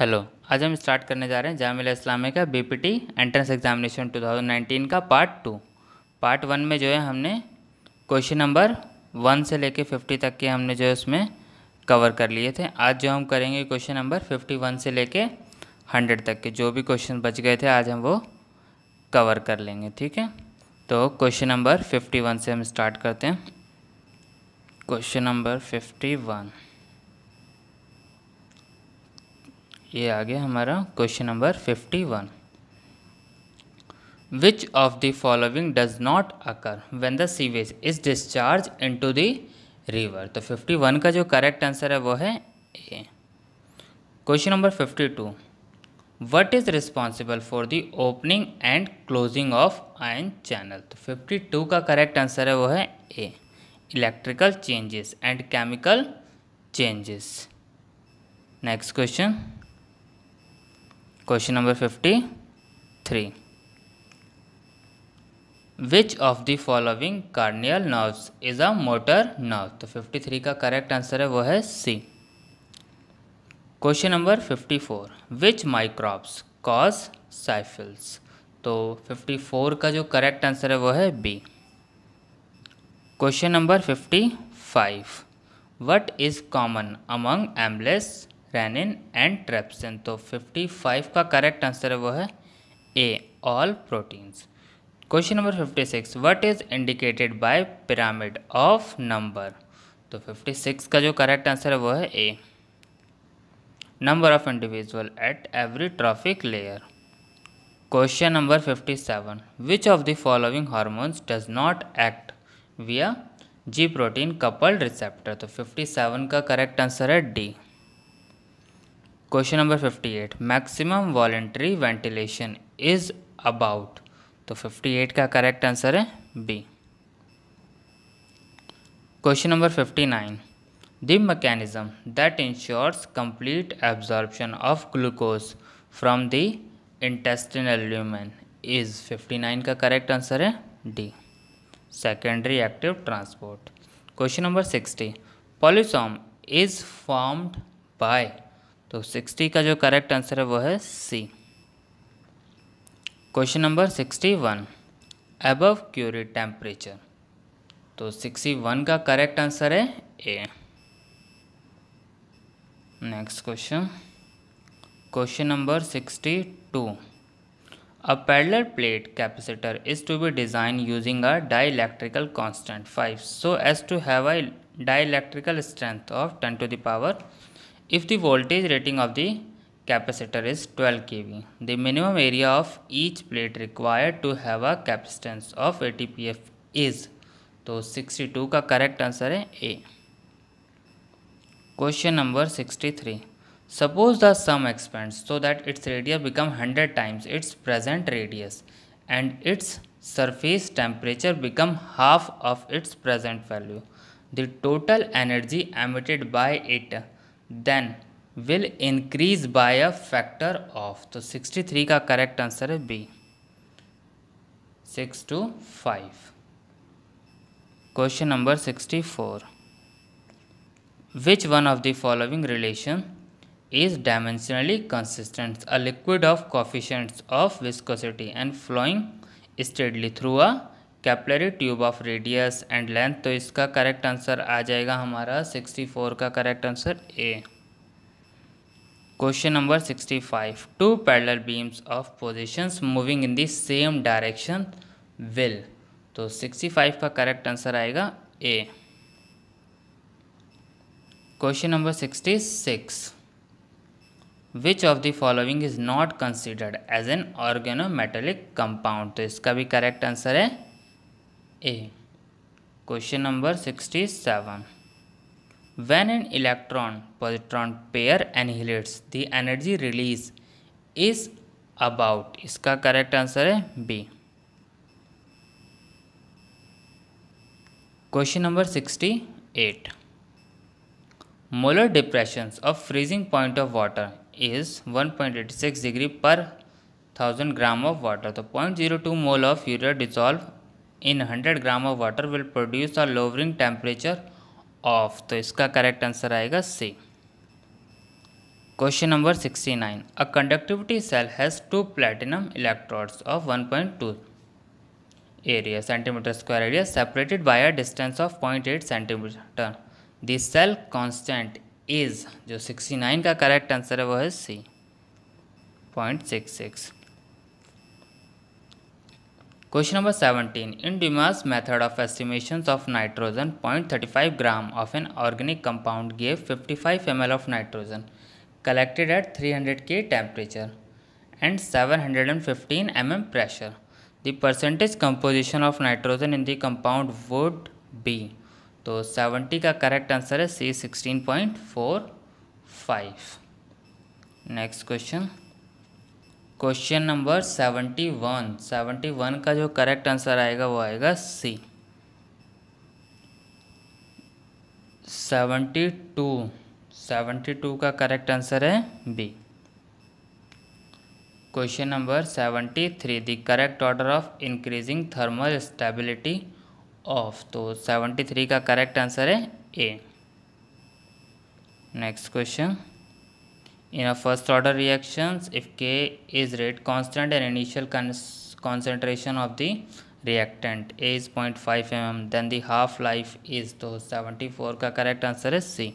Hello आज हम start करने जा रहे हैं जामिल इस्लामी का बीपीटी एंट्रेंस एग्जामिनेशन 2019 का पार्ट टू पार्ट वन में जो है हमने क्वेश्चन नंबर वन से लेके फिफ्टी तक के हमने जो है उसमें कवर कर लिए थे आज जो हम करेंगे क्वेश्चन नंबर फिफ्टी वन से लेके हंड्रेड तक के जो भी क्वेश्चन बच गए थे आज हम वो कवर कर लेंगे ठीक है तो क्वेश्चन नंबर फिफ्टी वन से हम स्टार्ट करते हैं क्वेश्चन नंबर फिफ्टी वन ये आ गया हमारा question number fifty one which of the following does not occur when the sewage is discharge into the river तो फिफ्टी वन का जो करेक्ट आंसर है वो है A question number fifty two what is responsible for the opening and closing of ion channel तो fifty two का correct answer है वो है A electrical changes and chemical changes next question question number fifty three which of the following cranial nerves is a motor nerve तो fifty three का correct answer है वो है C question number fifty four which microbes cause syphilis तो fifty four का जो correct answer है वो है B question number fifty five what is common among amylase pepsin and trypsin तो 55 का करेक्ट आंसर है वो है A all proteins question number 56 what is indicated by pyramid of number तो 56 का जो करेक्ट आंसर है वो है A number of individual at every trophic layer question number 57 which of the following hormones does not act via G protein coupled receptor तो 57 का correct answer है D question number fifty eight maximum voluntary ventilation is about तो fifty eight का correct answer है B question number fifty nine the mechanism that ensures complete absorption of glucose from the intestinal lumen is 59 का correct answer है D secondary active transport question number 60 polysome is formed by तो sixty का जो correct answer है वो है C question number sixty one above Curie temperature तो sixty one का करेक्ट आंसर है A next question question number sixty two a parallel plate capacitor is to be designed using a dielectric constant five so as to have a die electrical strength of ten to the power If the voltage rating of the capacitor is 12 kV, the minimum area of each plate required to have a capacitance of 80 pf is So 62 correct answer is a. Question number 63 suppose the sum expands so that its radius become 100 times its present radius and its surface temperature become half of its present value the total energy emitted by it then will increase by a factor of तो 63 का correct answer है B six to five question number sixty four which one of the following relation is dimensionally consistent a liquid of coefficients of viscosity and flowing steadily through a capillary tube of radius and length तो इसका correct answer आ जाएगा हमारा sixty four का correct answer A question number sixty five two parallel beams of positrons moving in the same direction will तो sixty five का correct answer आएगा A question number sixty six which of the following is not considered as an organometallic compound तो इसका भी correct answer है A question number sixty seven when an electron positron pair annihilates the energy release is about इसका correct answer है B question number sixty eight molar depression of freezing point of water is one point eighty six degree per thousand gram of water तो point zero two mole of urea dissolve in hundred gram of water will produce a lowering temperature of तो इसका correct answer आएगा C question number sixty nine a conductivity cell has two platinum electrodes of one point two area centimetre square area separated by a distance of point eight centimetre the cell constant is जो sixty nine का correct answer है वो है C six question number seventeen in Dumas method of estimation of nitrogen point thirty five gram of an organic compound gave fifty five M L of nitrogen collected at three hundred K temperature and seven hundred and fifteen M M pressure the percentage composition of nitrogen in the compound would be तो 70 का correct answer है C sixteen point four five next question question number seventy one seventy one का जो correct answer आएगा वो आएगा C seventy two seventy two का correct answer है B question number seventy three the correct order of increasing thermal stability of तो seventy three का correct answer है A next question In a first order reactions, if K is rate constant and initial concentration of the reactant A is 0.5 mm, then the half life is to 74 ka correct answer is C.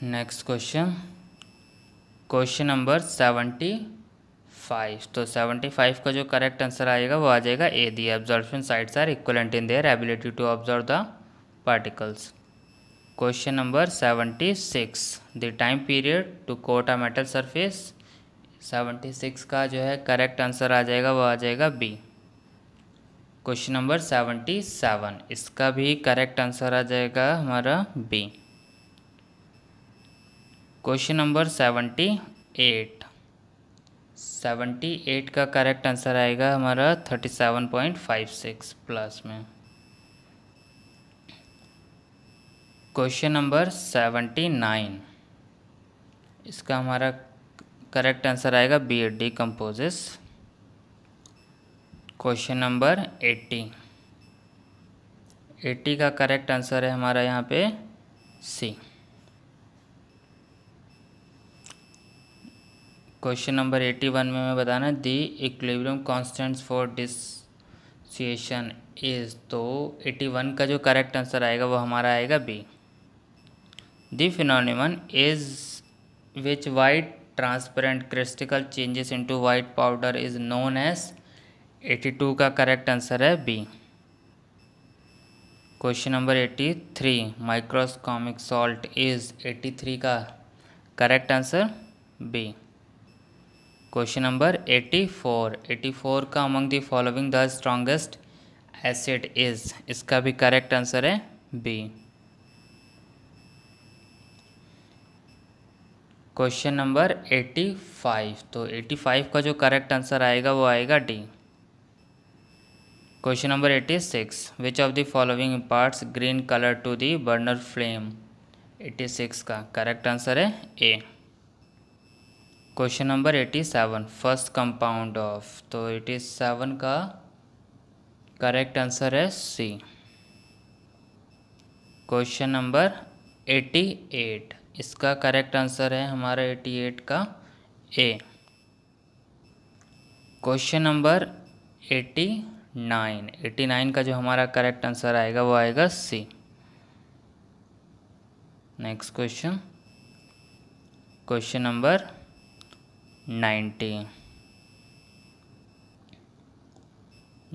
Next question. Question number 75. तो 75 का जो correct answer आएगा वो आ जाएगा A. The absorption sites are equivalent in their ability to absorb the particles. Question number seventy six the time period to coat a metal surface seventy six का जो है करेक्ट आंसर आ जाएगा वो आ जाएगा B question number seventy seven इसका भी करेक्ट आंसर आ जाएगा हमारा B question number seventy eight seventy eight का करेक्ट आंसर आएगा हमारा thirty seven point five six plus में क्वेश्चन नंबर सेवेंटी नाइन इसका हमारा करेक्ट आंसर आएगा बी एड D composes question number eighty eighty का करेक्ट आंसर है हमारा यहाँ पे C question number eighty one में हमें बताना the equilibrium constants for dissociation is तो एट्टी वन का जो करेक्ट आंसर आएगा वो हमारा आएगा B The phenomenon is which white transparent crystal changes into white powder is known as 82 का करेक्ट आंसर है B question number 83 microcosmic salt is 83 का correct answer B question number 84 84 का among the following the strongest acid is इसका भी correct answer है B question number eighty five तो eighty five का जो करेक्ट आंसर आएगा वो आएगा D question number eighty six which of the following parts green colour to the burner flame eighty six का करेक्ट आंसर है A question number eighty seven first compound of तो eighty seven का correct answer है C question number eighty eight इसका correct answer है हमारा eighty eight का A question number eighty nine eighty nine का जो हमारा करेक्ट आंसर आएगा वो आएगा C next question question number ninety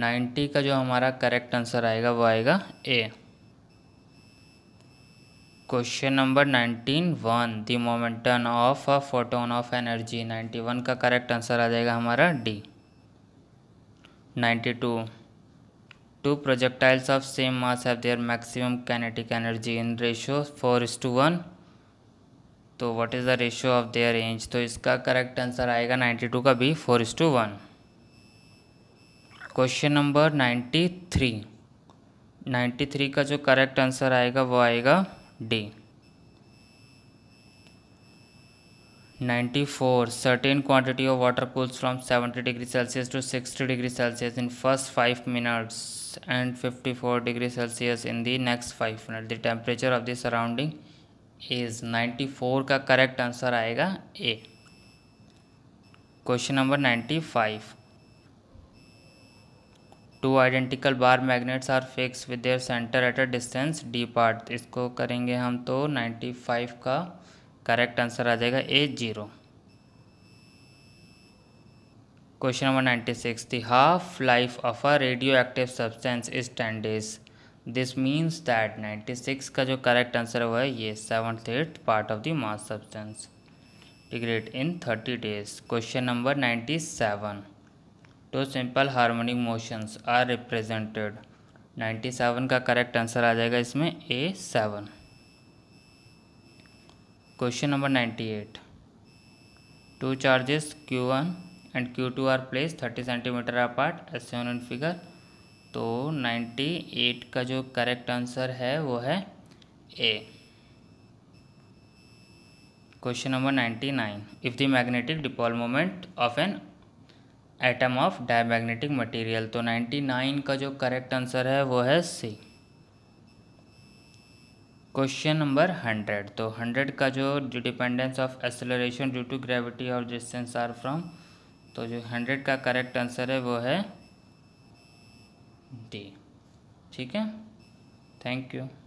ninety का जो हमारा करेक्ट आंसर आएगा वो आएगा A question number nineteen one the momentum of a photon of energy ninety one का करेक्ट आंसर आ जाएगा हमारा D ninety two two projectiles of same mass have their maximum kinetic energy in ratio four is to one तो what is the ratio of their range तो इसका correct answer आएगा ninety two का B four is to one question number ninety three ninety three का जो correct answer आएगा वो आएगा D ninety four certain quantity of water cools from seventy degree Celsius to sixty degree Celsius in first five minutes and fifty four degree Celsius in the next five minute the temperature of the surrounding is ninety four का correct answer आएगा A question number ninety five two identical bar magnets are fix with their centre at a distance D part इसको करेंगे हम तो 95 का correct answer आ जाएगा A zero question number ninety six the half life of a radioactive substance is ten days this means that ninety six का जो correct answer हुआ है ये seven eight part of the mass substance degrade in thirty days question number ninety seven two simple harmonic motions are represented 97 का correct answer आ जाएगा इसमें A seven question number 98 two charges Q one and Q two are place thirty centimetre apart as seven figure तो 98 का जो correct answer है वो है A question number 99 if the magnetic dipole moment of an atom of diamagnetic material तो 99 का जो correct answer है वो है सी क्वेश्चन नंबर हंड्रेड तो हंड्रेड का जो dependence of acceleration due to gravity और डिस्टेंस आर फ्रॉम तो जो हंड्रेड का करेक्ट आंसर है वो है डी ठीक है थैंक यू